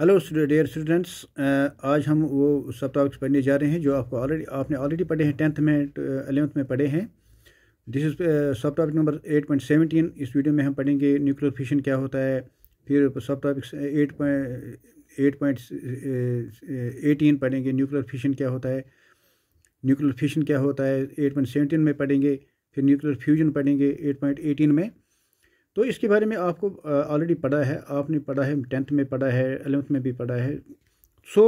Hello dear students आज हम वो सब टॉपिक्स पढ़ने जा रहे हैं जो आपको ऑलरेडी आपने ऑलरेडी पढ़े हैं टेंथ में अलेवंथ uh, में पढ़े हैं this is sub topic number eight point seventeen इस वीडियो में हम पढ़ेंगे न्यूक्लियर फिशन क्या होता है फिर sub topics eight point eight point eighteen पढ़ेंगे न्यूक्लियर फिशन क्या होता है न्यूक्लियर फिशन क्या होता है एट पॉइंट सेवेंटीन में पढ़ेंगे फिर न्यूक्लियर फ्यूजन पढ़ेंगे एट पॉइंट एटीन में तो इसके बारे में आपको ऑलरेडी पढ़ा है आपने पढ़ा है टेंथ में पढ़ा है अलेवंथ में भी पढ़ा है so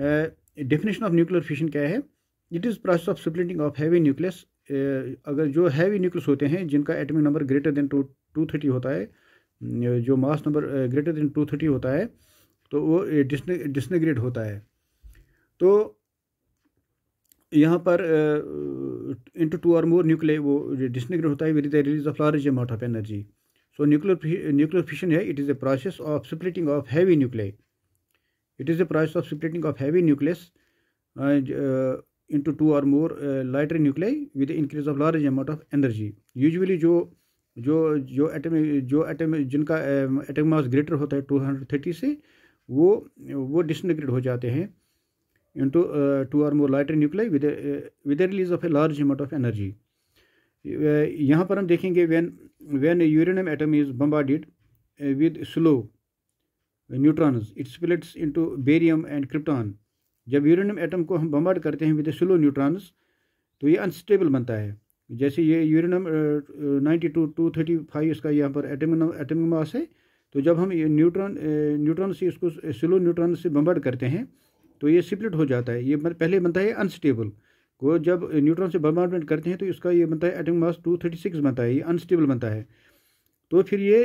definition of nuclear fission क्या है it is process of splitting of heavy nucleus अगर जो हैवी न्यूक्लियस होते हैं जिनका atomic number greater than two two thirty होता है जो mass number greater than two thirty होता है तो वो डिसने होता है तो यहाँ पर इंटू टू और मोर न्यूक्लियर वो डिसनेग्रेट होता है with the release of large amount of energy so nuclear nuclear fission है it is a process of splitting of heavy nuclear it is a process of splitting of heavy nucleus into two और more lighter nuclear with increase of large amount of energy usually जो जो जो atom जो atom जिनका atom मास greater होता है two hundred thirty से वो वो डिसइंटीग्रेट हो जाते हैं into uh, two or more lighter nuclei with a, uh, with a release of a large amount of energy. यहाँ पर हम देखेंगे when when a uranium atom is bombarded uh, with slow neutrons it splits into barium and krypton जब uranium atom को हम bombard करते हैं with slow neutrons तो ये अनस्टेबल बनता है जैसे ये uranium ninety two two thirty five इसका यहाँ पर एटम एटम मास है तो जब हम ये न्यूट्रॉन न्यूट्रॉन से इसको स्लो न्यूट्रॉन से बम्बार्ड करते हैं तो ये सिपलेट हो जाता है ये मतलब पहले बनता है अनस्टेबल को जब न्यूट्रॉन से बम्बार्टमेंट करते हैं तो इसका ये बनता है atom mass two thirty six बनता है ये अनस्टेबल बनता है तो फिर ये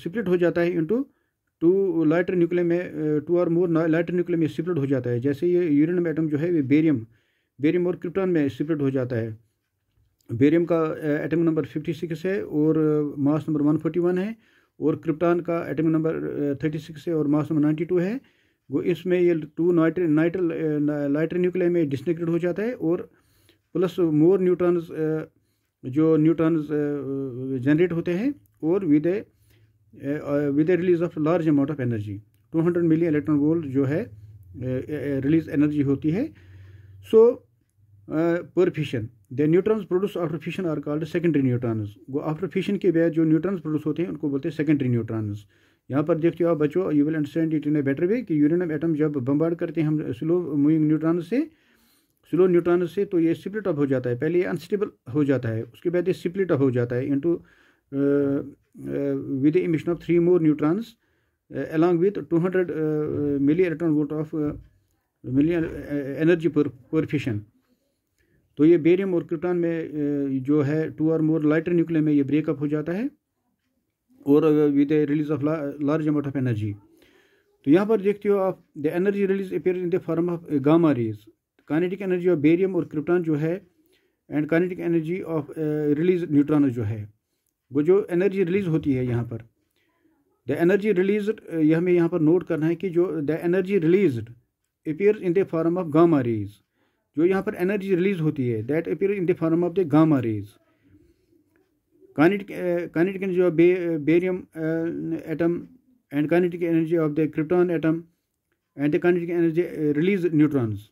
सिपलेट हो जाता है इंटू टू लाइटर न्यूक्लियम में टू और मोर लाइटर न्यूक्लियम में सिपलेट हो जाता है जैसे ये में एटम जो है ये बेरियम बेरियम और क्रिप्टॉन में सिपलेट हो जाता है बेरियम का एटम नंबर फिफ्टी सिक्स है और mass number one forty one है और क्रिप्टॉन का एटम नंबर थर्टी सिक्स है और मास नंबर नाइन्टी टू है वो इसमें ये टू नाइट्र नाइट्र लाइटर न्यूक्लियर में डिसनेक्टेड हो जाता है और प्लस मोर न्यूट्रॉन्स जो न्यूट्रॉन्स जनरेट होते हैं और with a with a release of large amount of energy 200 million electron volt जो है रिलीज एनर्जी होती है so per fission the neutrons produce after fission are called secondary neutrons वो after fission के बाद जो न्यूट्रॉन्स प्रोड्यूस होते हैं उनको बोलते हैं सेकेंडरी न्यूट्रॉन्स यहाँ पर देखते हो आप बच्चों you will understand it in a better way कि यूरेनियम एटम जब बम्बार्ड करते हैं हम स्लो मूविंग न्यूट्रॉन से स्लो न्यूट्रॉन से तो ये स्प्लिट अप हो जाता है पहले ये अनस्टेबल हो जाता है उसके बाद ये स्प्लिट अप हो जाता है into with emission of three more neutrons along with hundred milli electron volt of million energy per fission तो ये बेरियम और क्रिप्टॉन में uh, जो है टू और मोर लाइटर न्यूक्लियर में ये ब्रेकअप हो जाता है और with a release of large amount of energy तो यहाँ पर देखते हो आप the energy release appear in the form of gamma rays kinetic energy of barium और क्रिप्टॉन जो है and kinetic energy of release neutron जो है वो जो एनर्जी रिलीज होती है यहाँ पर द एनर्जी रिलीज हमें यहाँ पर नोट करना है कि जो the energy release appear in the form of gamma rays जो यहाँ पर एनर्जी रिलीज होती है that appear in the form of the gamma rays kinetic uh, kinetic energy of ba barium uh, atom and kinetic energy of the krypton atom and the kinetic energy uh, release neutrons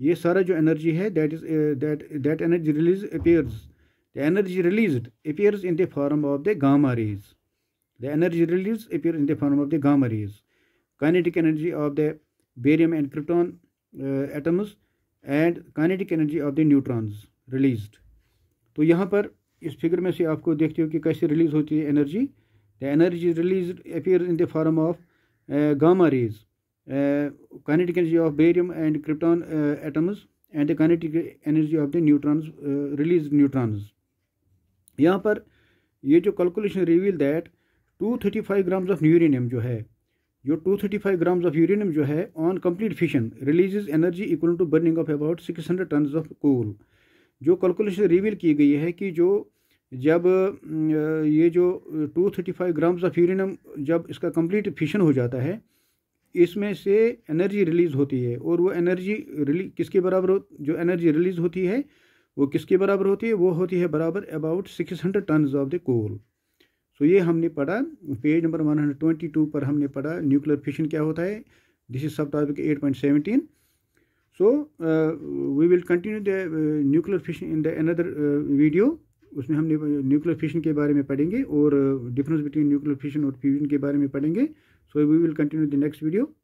ये सारा जो energy है that is that that energy release appears the energy released appears in the form of the gamma rays the energy release appear in the form of the gamma rays kinetic energy of the barium and krypton uh, atoms and kinetic energy of the neutrons released तो यहाँ पर इस figure में से आपको देखते हो कि कैसे रिलीज़ होती है energy the energy release appear in the form of gamma rays kinetic energy of barium and krypton atoms and the kinetic energy of the neutrons release neutrons यहाँ पर ये जो calculation reveal that 235 grams of uranium जो है जो 235 grams of uranium जो है on complete fission releases energy equal to burning of about 600 ton of coal जो कैलकुलेशन रिवील की गई है कि जो जब ये जो 235 ग्राम्स ऑफ यूरेनियम जब इसका कंप्लीट फिशन हो जाता है इसमें से एनर्जी रिलीज़ होती है और वो एनर्जी रिली किसके बराबर जो एनर्जी रिलीज़ होती है वो किसके बराबर होती है वो होती है बराबर about six hundred ton of the coal so ये हमने पढ़ा page number one hundred twenty two पर हमने पढ़ा न्यूक्लियर फिशन क्या होता है this is sub topic at point seventeen so we will continue the nuclear uh, in the another video उसमें हम न्यूक्लियर फिशन के बारे में पढ़ेंगे और डिफरेंस बिटवीन न्यूक्लियर फिशन और फ्यूजन के बारे में पढ़ेंगे so we will continue the next video